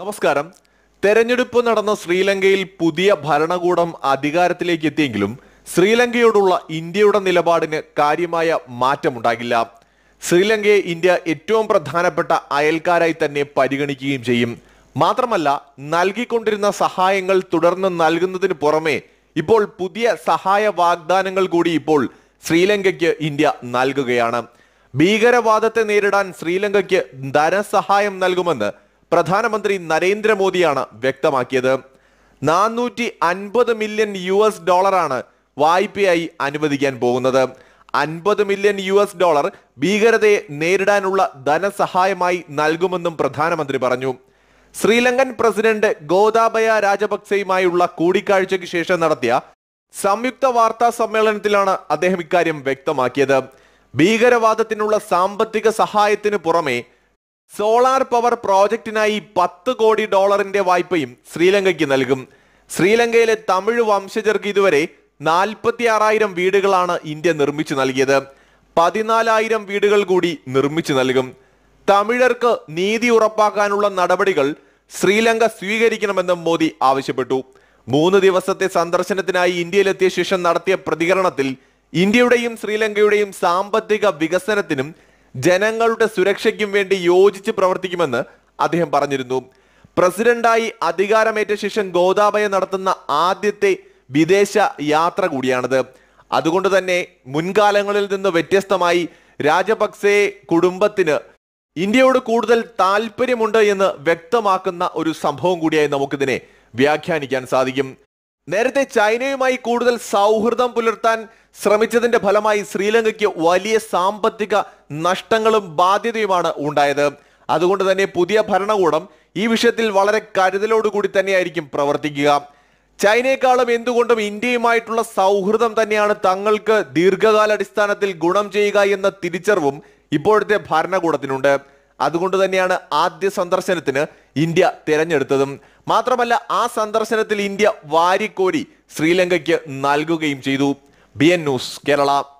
നമസ്കാരം തെരഞ്ഞെടുപ്പ് നടന്ന ശ്രീലങ്കയിൽ പുതിയ ഭരണകൂടം അധികാരത്തിലേക്ക് എത്തിയെങ്കിലും ശ്രീലങ്കയോടുള്ള ഇന്ത്യയുടെ നിലപാടിന് കാര്യമായ മാറ്റമുണ്ടാകില്ല ശ്രീലങ്കയെ ഇന്ത്യ ഏറ്റവും പ്രധാനപ്പെട്ട അയൽക്കാരായി തന്നെ പരിഗണിക്കുകയും ചെയ്യും മാത്രമല്ല നൽകിക്കൊണ്ടിരുന്ന സഹായങ്ങൾ തുടർന്ന് നൽകുന്നതിന് പുറമെ ഇപ്പോൾ പുതിയ സഹായ വാഗ്ദാനങ്ങൾ കൂടി ഇപ്പോൾ ശ്രീലങ്കയ്ക്ക് ഇന്ത്യ നൽകുകയാണ് ഭീകരവാദത്തെ നേരിടാൻ ശ്രീലങ്കയ്ക്ക് ധനസഹായം നൽകുമെന്ന് പ്രധാനമന്ത്രി നരേന്ദ്രമോദിയാണ് വ്യക്തമാക്കിയത് നാനൂറ്റി അൻപത് മില്യൺ യു എസ് ഡോളറാണ് വായ്പയായി അനുവദിക്കാൻ പോകുന്നത് അൻപത് മില്യൺ യു എസ് ഡോളർ ഭീകരതയെ നേരിടാനുള്ള ധനസഹായമായി നൽകുമെന്നും പ്രധാനമന്ത്രി പറഞ്ഞു ശ്രീലങ്കൻ പ്രസിഡന്റ് ഗോദാബയ രാജപക്സെയുമായുള്ള കൂടിക്കാഴ്ചയ്ക്ക് ശേഷം നടത്തിയ സംയുക്ത വാർത്താ സമ്മേളനത്തിലാണ് അദ്ദേഹം ഇക്കാര്യം വ്യക്തമാക്കിയത് ഭീകരവാദത്തിനുള്ള സാമ്പത്തിക സഹായത്തിന് പുറമെ സോളാർ പവർ പ്രോജക്റ്റിനായി പത്ത് കോടി ഡോളറിന്റെ വായ്പയും ശ്രീലങ്കയ്ക്ക് നൽകും ശ്രീലങ്കയിലെ തമിഴ് വംശജർക്ക് ഇതുവരെ നാൽപ്പത്തി ആറായിരം വീടുകളാണ് ഇന്ത്യ നിർമ്മിച്ചു നൽകിയത് പതിനാലായിരം വീടുകൾ കൂടി നിർമ്മിച്ചു നൽകും തമിഴർക്ക് നീതി ഉറപ്പാക്കാനുള്ള നടപടികൾ ശ്രീലങ്ക സ്വീകരിക്കണമെന്നും മോദി ആവശ്യപ്പെട്ടു മൂന്ന് ദിവസത്തെ സന്ദർശനത്തിനായി ഇന്ത്യയിലെത്തിയ ശേഷം നടത്തിയ പ്രതികരണത്തിൽ ഇന്ത്യയുടെയും ശ്രീലങ്കയുടെയും സാമ്പത്തിക വികസനത്തിനും ജനങ്ങളുടെ സുരക്ഷയ്ക്കും വേണ്ടി യോജിച്ച് പ്രവർത്തിക്കുമെന്ന് അദ്ദേഹം പറഞ്ഞിരുന്നു പ്രസിഡന്റായി അധികാരമേറ്റ ശേഷം ഗോതാബയ നടത്തുന്ന ആദ്യത്തെ വിദേശ യാത്ര കൂടിയാണിത് അതുകൊണ്ട് തന്നെ മുൻകാലങ്ങളിൽ നിന്ന് വ്യത്യസ്തമായി രാജപക്സെ കുടുംബത്തിന് ഇന്ത്യയോട് കൂടുതൽ താല്പര്യമുണ്ട് എന്ന് വ്യക്തമാക്കുന്ന ഒരു സംഭവം കൂടിയായി നമുക്കിതിനെ വ്യാഖ്യാനിക്കാൻ സാധിക്കും നേരത്തെ ചൈനയുമായി കൂടുതൽ സൗഹൃദം പുലർത്താൻ ശ്രമിച്ചതിന്റെ ഫലമായി ശ്രീലങ്കയ്ക്ക് വലിയ സാമ്പത്തിക നഷ്ടങ്ങളും ബാധ്യതയുമാണ് ഉണ്ടായത് അതുകൊണ്ട് തന്നെ പുതിയ ഭരണകൂടം ഈ വിഷയത്തിൽ വളരെ കരുതലോടുകൂടി തന്നെയായിരിക്കും പ്രവർത്തിക്കുക ചൈനയെക്കാളും എന്തുകൊണ്ടും ഇന്ത്യയുമായിട്ടുള്ള സൗഹൃദം തന്നെയാണ് തങ്ങൾക്ക് ദീർഘകാലാടിസ്ഥാനത്തിൽ ഗുണം ചെയ്യുക എന്ന തിരിച്ചറിവും ഇപ്പോഴത്തെ ഭരണകൂടത്തിനുണ്ട് അതുകൊണ്ട് തന്നെയാണ് ആദ്യ സന്ദർശനത്തിന് ഇന്ത്യ തിരഞ്ഞെടുത്തതും മാത്രമല്ല ആ സന്ദർശനത്തിൽ ഇന്ത്യ വാരിക്കോരി ശ്രീലങ്കയ്ക്ക് നൽകുകയും ചെയ്തു Bien, nos queda la.